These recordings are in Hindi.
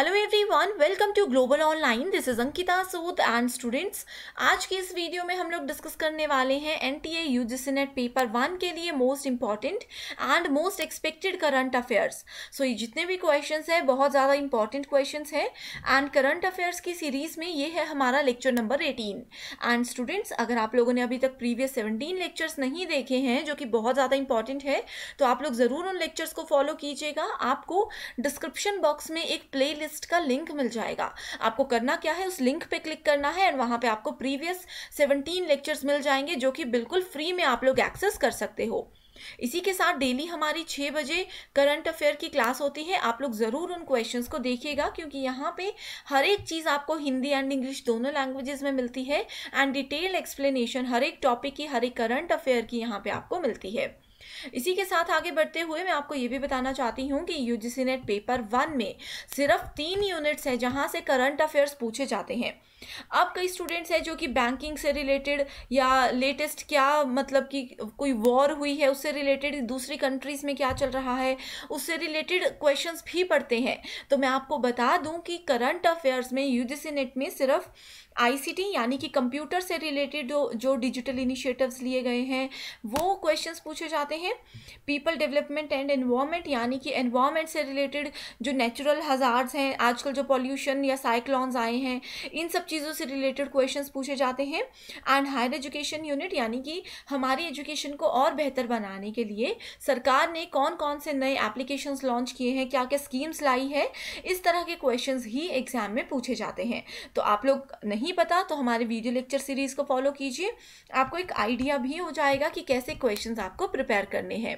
Hello everyone welcome to global online this is Ankita Sood and students आज की इस वीडियो में हम लोग डिस्कस करने वाले हैं N T A U G C NET paper one के लिए most important and most expected current affairs so ये जितने भी क्वेश्चंस हैं बहुत ज़्यादा इंपॉर्टेंट क्वेश्चन हैं एंड करंट अफेयर्स की सीरीज़ में ये है हमारा lecture number eighteen and students अगर आप लोगों ने अभी तक प्रीवियस सेवनटीन लेक्चर्स नहीं देखे हैं जो कि बहुत ज़्यादा इंपॉर्टेंट है तो आप लोग ज़रूर उन लेक्चर्स को फॉलो कीजिएगा आपको डिस्क्रिप्शन बॉक्स में एक प्ले लिस्ट का लिंक मिल जाएगा आपको करना क्या है उस लिंक पे क्लिक करना है एंड वहाँ पे आपको प्रीवियस 17 लेक्चर्स मिल जाएंगे जो कि बिल्कुल फ्री में आप लोग एक्सेस कर सकते हो इसी के साथ डेली हमारी छः बजे करंट अफेयर की क्लास होती है आप लोग ज़रूर उन क्वेश्चंस को देखिएगा क्योंकि यहाँ पे हर एक चीज़ आपको हिंदी एंड इंग्लिश दोनों लैंग्वेजेस में मिलती है एंड डिटेल एक्सप्लेनेशन हर एक टॉपिक की हर एक करंट अफेयर की यहाँ पे आपको मिलती है इसी के साथ आगे बढ़ते हुए मैं आपको ये भी बताना चाहती हूँ कि U G NET paper one में सिर्फ तीन यूनिट्स हैं जहाँ से करंट अफेयर्स पूछे जाते हैं अब कई स्टूडेंट्स हैं जो कि बैंकिंग से रिलेटेड या लेटेस्ट क्या मतलब कि कोई वॉर हुई है उससे रिलेटेड दूसरी कंट्रीज़ में क्या चल रहा है उससे रिलेटेड क्वेश्चंस भी पढ़ते हैं तो मैं आपको बता दूं कि करंट अफेयर्स में यू नेट में सिर्फ आईसीटी यानी कि कंप्यूटर से रिलेटेड जो डिजिटल इनिशिएटिव्स लिए गए हैं वो क्वेश्चंस पूछे जाते हैं हैं पीपल डेवलपमेंट एंड एनवायरमेंट यानी कि एनवायरमेंट से रिलेटेड जो नेचुरल हज़ार्ड्स हैं आजकल जो पॉल्यूशन या साइक्लॉन्स आए हैं इन सब चीज़ों से रिलेटेड क्वेश्चंस पूछे जाते हैं एंड हायर एजुकेशन यूनिट यानी कि हमारी एजुकेशन को और बेहतर बनाने के लिए सरकार ने कौन कौन से नए एप्लीकेशन लॉन्च किए हैं क्या क्या स्कीम्स लाई है इस तरह के क्वेश्चन ही एग्जाम में पूछे जाते हैं तो आप लोग नहीं पता तो हमारे वीडियो लेक्चर सीरीज़ को फॉलो कीजिए आपको एक आइडिया भी हो जाएगा कि कैसे क्वेश्चन आपको प्रिपेयर करने हैं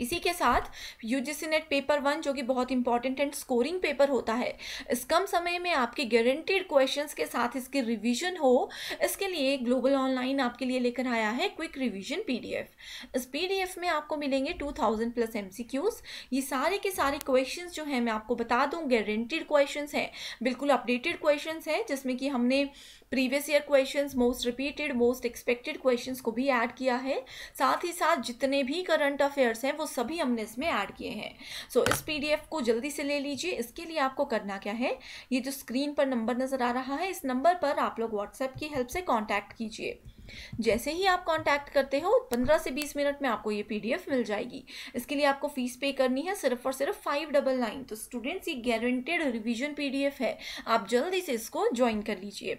इसी के साथ U C NET paper one जो कि बहुत इंपॉर्टेंट एंड स्कोरिंग पेपर होता है इस कम समय में आपके गारंटेड क्वेश्चंस के साथ इसकी रिवीजन हो इसके लिए ग्लोबल ऑनलाइन आपके लिए लेकर आया है क्विक रिवीजन पीडीएफ इस पीडीएफ में आपको मिलेंगे 2000 प्लस एमसीक्यूज ये सारे के सारे क्वेश्चन जो हैं मैं आपको बता दूँ गारंटेड क्वेश्चन हैं बिल्कुल अपडेटेड क्वेश्चन हैं जिसमें कि हमने previous year question most repeated most expected question को भी ऐड किया है साथ ही साथ जितने भी करंट अफेयर्स हैं वो वो सभी हमने इसमें ऐड किए हैं सो so, इस पीडीएफ को जल्दी से ले लीजिए इसके लिए आपको करना क्या है ये जो स्क्रीन पर नंबर नज़र आ रहा है इस नंबर पर आप लोग व्हाट्सएप की हेल्प से कॉन्टैक्ट कीजिए जैसे ही आप कांटेक्ट करते हो 15 से 20 मिनट में आपको ये पीडीएफ मिल जाएगी इसके लिए आपको फीस पे करनी है सिर्फ और सिर्फ फाइव डबल नाइन तो स्टूडेंट्स ये गारंटेड रिवीजन पीडीएफ है आप जल्दी से इसको ज्वाइन कर लीजिए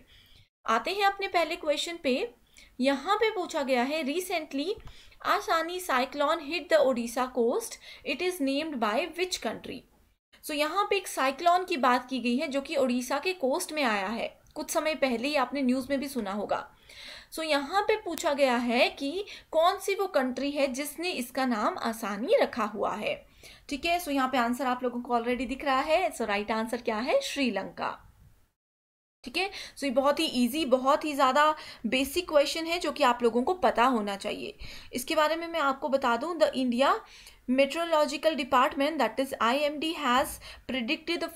आते हैं अपने पहले क्वेश्चन पे यहाँ पे पूछा गया है recently Asani cyclone hit the Odisha coast it is named by which country so यहाँ पे एक साइक्लॉन की बात की गई है जो कि ओडिशा के कोस्ट में आया है कुछ समय पहले ही आपने न्यूज़ में भी सुना होगा सो so, यहाँ पे पूछा गया है कि कौन सी वो कंट्री है जिसने इसका नाम आसानी रखा हुआ है ठीक है सो यहाँ पे आंसर आप लोगों को ऑलरेडी दिख रहा है सो राइट आंसर क्या है श्रीलंका ठीक है सो ये बहुत ही इजी बहुत ही ज़्यादा बेसिक क्वेश्चन है जो कि आप लोगों को पता होना चाहिए इसके बारे में मैं आपको बता दूं the India meteorological department that is IMD has predicted the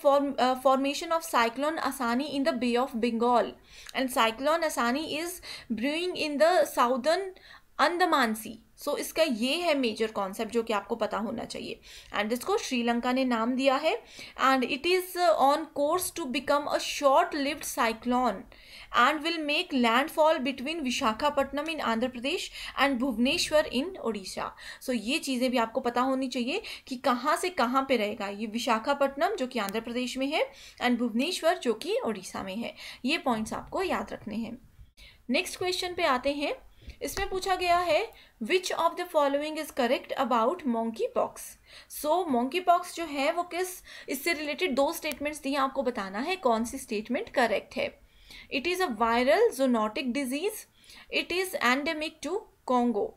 formation of cyclone Asani in the Bay of Bengal and cyclone Asani is brewing in the southern Andaman Sea so so, इसका ये है मेजर कॉन्सेप्ट जो कि आपको पता होना चाहिए एंड इसको श्रीलंका ने नाम दिया है and it is on course to become a short lived cyclone and will make landfall between Visakhapatnam in Andhra Pradesh and Bhubaneswar in Orissa so ये चीज़ें भी आपको पता होनी चाहिए कि कहाँ से कहाँ पर रहेगा ये विशाखापट्टनम जो कि आंध्र प्रदेश में है एंड भुवनेश्वर जो कि उड़ीसा में है ये पॉइंट्स आपको याद रखने हैं नेक्स्ट क्वेश्चन पे आते हैं इसमें पूछा गया है which of the following is correct about monkey pox so monkey pox जो है वो किस इससे रिलेटेड दो स्टेटमेंट्स दिए आपको बताना है कौन सी स्टेटमेंट करेक्ट है it is a viral zoonotic disease it is endemic to Congo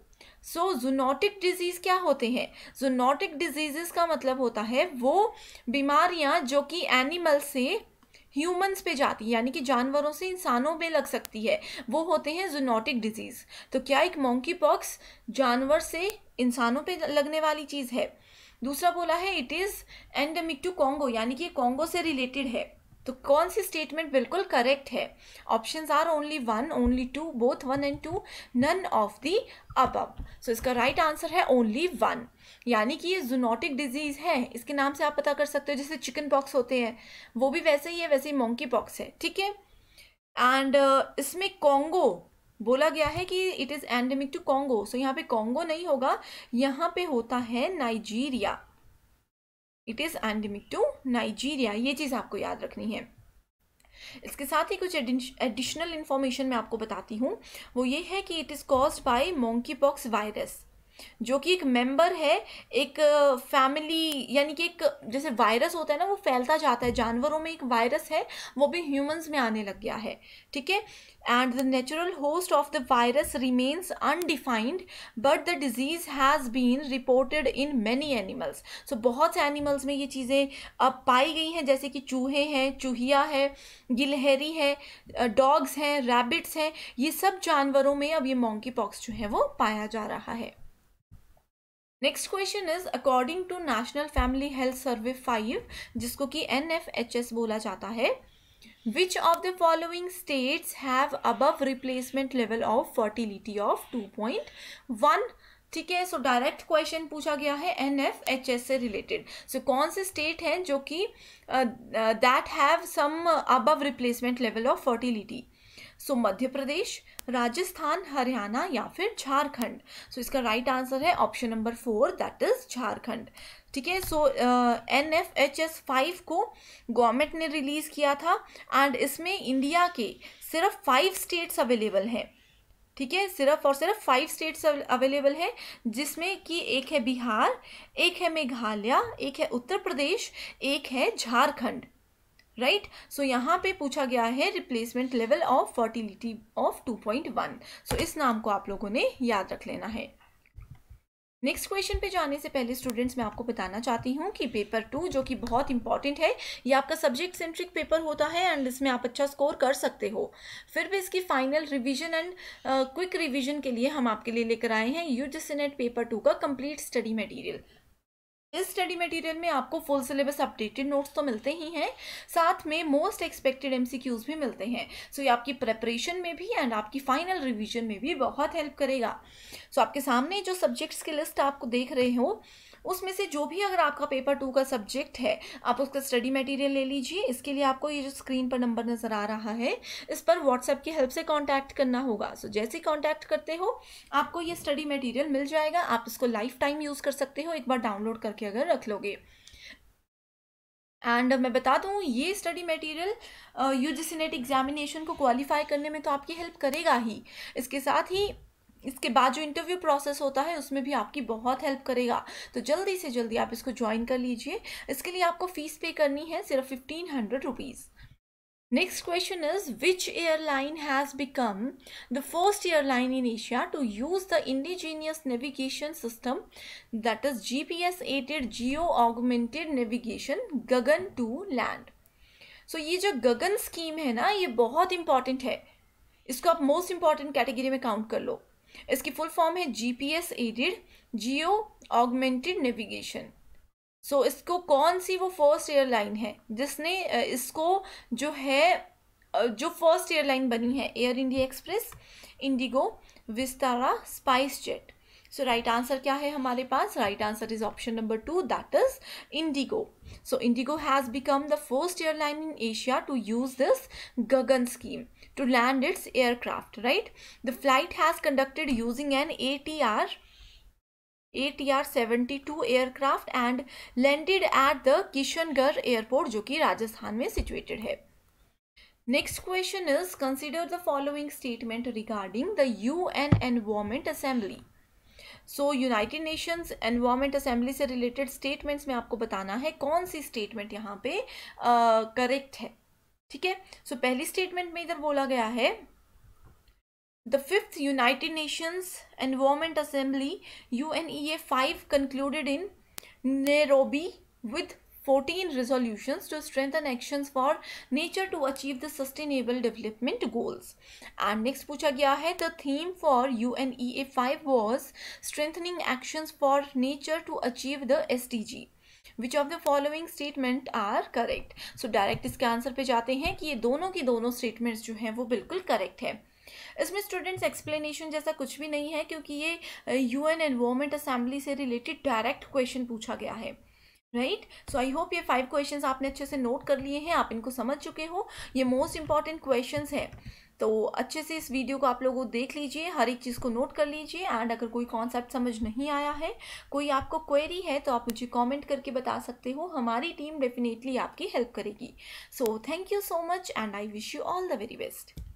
so zoonotic disease क्या होते हैं जूनोटिक डिजीज़ का मतलब होता है वो बीमारियां जो कि एनिमल से ह्यूमंस पे जाती है यानी कि जानवरों से इंसानों पे लग सकती है वो होते हैं जूनोटिक डिजीज़ तो क्या एक मोंकी पॉक्स जानवर से इंसानों पे लगने वाली चीज़ है दूसरा बोला है it is endemic to Congo यानी कि कॉन्गो से रिलेटेड है तो कौन सी स्टेटमेंट बिल्कुल करेक्ट है options are only one only two both one and two none of the above so इसका राइट right आंसर है ओनली वन यानी कि ये जूनोटिक डिजीज़ है इसके नाम से आप पता कर सकते हो जैसे चिकन पॉक्स होते हैं वो भी वैसे ही है वैसे ही मोंकी पॉक्स है ठीक है एंड uh, इसमें कॉन्गो बोला गया है कि it is endemic to Congo so यहाँ पे कॉन्गो नहीं होगा यहाँ पे होता है Nigeria it is endemic to Nigeria ये चीज़ आपको याद रखनी है इसके साथ ही कुछ एडिशनल इन्फॉर्मेशन मैं आपको बताती हूँ वो ये है कि it is caused by monkey pox virus जो कि एक मेंबर है एक फैमिली यानी कि एक जैसे वायरस होता है ना वो फैलता जाता है जानवरों में एक वायरस है वो भी ह्यूमंस में आने लग गया है ठीक है and the natural host of the virus remains undefined but the disease has been reported in many animals so बहुत से एनिमल्स में ये चीज़ें अब पाई गई हैं जैसे कि चूहे हैं चूहिया है गिलहरी है डॉग्स हैं रैबिट्स हैं ये सब जानवरों में अब ये मोंकी पॉक्स जो है वो पाया जा रहा है next question is according to national family health survey five जिसको कि एस बोला जाता है which of the following states have above replacement level of fertility of two point one ठीक है सो डायरेक्ट क्वेश्चन पूछा गया है एन एफ एच एस से रिलेटेड सो कौन से स्टेट हैं जो कि that have some above replacement level of fertility so Madhya Pradesh Rajasthan Haryana या फिर झारखंड सो so, इसका राइट right आंसर है option number four that is Jharkhand ठीक है so N F H S five को गवर्नमेंट ने रिलीज़ किया था एंड इसमें इंडिया के सिर्फ फाइव स्टेट्स अवेलेबल हैं ठीक है सिर्फ और सिर्फ फाइव स्टेट्स अवेलेबल है जिसमें कि एक है बिहार एक है मेघालय एक है उत्तर प्रदेश एक है झारखंड राइट सो यहाँ पे पूछा गया है replacement level of fertility of 2.1 so इस नाम को आप लोगों ने याद रख लेना है नेक्स्ट क्वेश्चन पे जाने से पहले स्टूडेंट्स मैं आपको बताना चाहती हूँ कि पेपर टू जो कि बहुत इंपॉर्टेंट है ये आपका सब्जेक्ट सेंट्रिक पेपर होता है एंड इसमें आप अच्छा स्कोर कर सकते हो फिर भी इसकी final revision and quick revision के लिए हम आपके लिए लेकर आए हैं यूज सीनेट पेपर टू का कंप्लीट स्टडी मटीरियल इस स्टडी मटेरियल में आपको फुल सिलेबस अपडेटेड नोट्स तो मिलते ही हैं साथ में मोस्ट एक्सपेक्टेड एमसीक्यूज भी मिलते हैं सो so, ये आपकी प्रेपरेशन में भी एंड आपकी फाइनल रिवीजन में भी बहुत हेल्प करेगा सो so, आपके सामने जो सब्जेक्ट्स की लिस्ट आपको देख रहे हो उसमें से जो भी अगर आपका पेपर टू का सब्जेक्ट है आप उसका स्टडी मटेरियल ले लीजिए इसके लिए आपको ये जो स्क्रीन पर नंबर नज़र आ रहा है इस पर व्हाट्सएप की हेल्प से कॉन्टैक्ट करना होगा सो so, जैसे कॉन्टैक्ट करते हो आपको ये स्टडी मटेरियल मिल जाएगा आप इसको लाइफ टाइम यूज़ कर सकते हो एक बार डाउनलोड करके के अगर रख लोगे एंड मैं बता दूँ ये study material U G NET examination को क्वालिफाई करने में तो आपकी हेल्प करेगा ही इसके साथ ही इसके बाद जो इंटरव्यू प्रोसेस होता है उसमें भी आपकी बहुत हेल्प करेगा तो जल्दी से जल्दी आप इसको ज्वाइन कर लीजिए इसके लिए आपको फ़ीस पे करनी है सिर्फ fifteen hundred rupees Next question is which airline has become the first airline in Asia to use the indigenous navigation system that is GPS aided geo augmented navigation gagan to land. So ये जो gagan scheme है ना ये बहुत important है इसको आप most important category में count कर लो इसकी फुल फॉर्म है GPS aided geo augmented navigation so so, इसको कौन सी वो फर्स्ट एयरलाइन है जिसने इसको जो है जो फर्स्ट एयरलाइन बनी है Air India Express IndiGo Vistara SpiceJet so right answer क्या है हमारे पास right answer is option number two that is IndiGo so IndiGo has become the first airline in Asia to use this GAGAN scheme to land its aircraft right the flight has conducted using N A T R ATR-72 aircraft and landed at the Kishangarh airport जो कि राजस्थान में सिचुएटेड है Next question is consider the following statement regarding the UN Environment Assembly. So United Nations Environment assembly से रिलेटेड स्टेटमेंट्स में आपको बताना है कौन सी स्टेटमेंट यहाँ पे करेक्ट uh, है ठीक है सो so, पहली स्टेटमेंट में इधर बोला गया है The fifth United Nations Environment Assembly UNEA 5 concluded in Nairobi with 14 resolutions to strengthen actions for nature to achieve the sustainable development goals and next pucha gaya hai, the theme for UNEA 5 was strengthening actions for nature to achieve the SDG which of the following statement are correct so direct इसके answer पे जाते हैं कि ये दोनों की दोनों statements जो हैं वो बिल्कुल correct है इसमें स्टूडेंट्स एक्सप्लेनेशन जैसा कुछ भी नहीं है क्योंकि ये यू एन एनवायरमेंट असेंबली से रिलेटेड डायरेक्ट क्वेश्चन पूछा गया है राइट सो आई होप ये फाइव क्वेश्चन आपने अच्छे से नोट कर लिए हैं आप इनको समझ चुके हो ये मोस्ट इंपॉर्टेंट क्वेश्चन है तो अच्छे से इस वीडियो को आप लोगों देख लीजिए हर एक चीज़ को नोट कर लीजिए एंड अगर कोई कॉन्सेप्ट समझ नहीं आया है कोई आपको क्वेरी है तो आप मुझे कमेंट करके बता सकते हो हमारी टीम डेफिनेटली आपकी हेल्प करेगी so thank you so much and I wish you all the very best